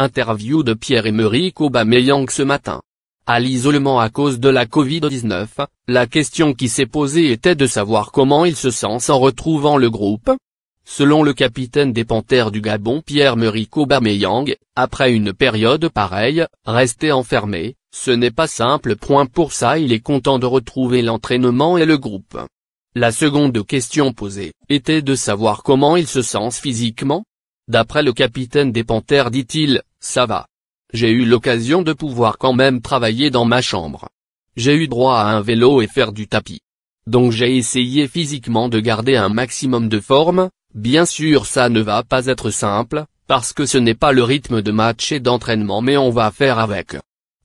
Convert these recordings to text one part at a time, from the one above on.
Interview de Pierre-Emerick Aubameyang ce matin. À l'isolement à cause de la Covid-19, la question qui s'est posée était de savoir comment il se sent en retrouvant le groupe. Selon le capitaine des Panthères du Gabon Pierre-Emerick Aubameyang, après une période pareille, rester enfermé, ce n'est pas simple. Point pour ça il est content de retrouver l'entraînement et le groupe. La seconde question posée, était de savoir comment il se sent physiquement. D'après le capitaine des Panthères dit-il, ça va. J'ai eu l'occasion de pouvoir quand même travailler dans ma chambre. J'ai eu droit à un vélo et faire du tapis. Donc j'ai essayé physiquement de garder un maximum de forme, bien sûr ça ne va pas être simple, parce que ce n'est pas le rythme de match et d'entraînement mais on va faire avec.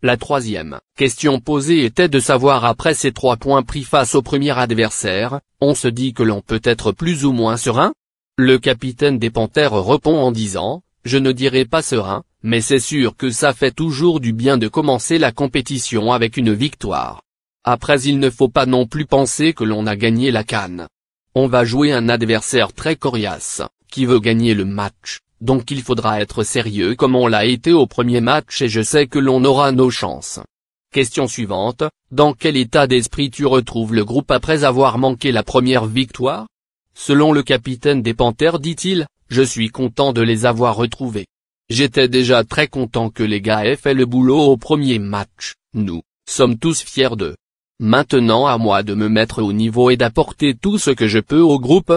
La troisième question posée était de savoir après ces trois points pris face au premier adversaire, on se dit que l'on peut être plus ou moins serein Le capitaine des Panthères répond en disant, je ne dirai pas serein, mais c'est sûr que ça fait toujours du bien de commencer la compétition avec une victoire. Après il ne faut pas non plus penser que l'on a gagné la canne. On va jouer un adversaire très coriace, qui veut gagner le match, donc il faudra être sérieux comme on l'a été au premier match et je sais que l'on aura nos chances. Question suivante, dans quel état d'esprit tu retrouves le groupe après avoir manqué la première victoire Selon le capitaine des Panthères dit-il, je suis content de les avoir retrouvés. J'étais déjà très content que les gars aient fait le boulot au premier match, nous, sommes tous fiers d'eux. Maintenant à moi de me mettre au niveau et d'apporter tout ce que je peux au groupe,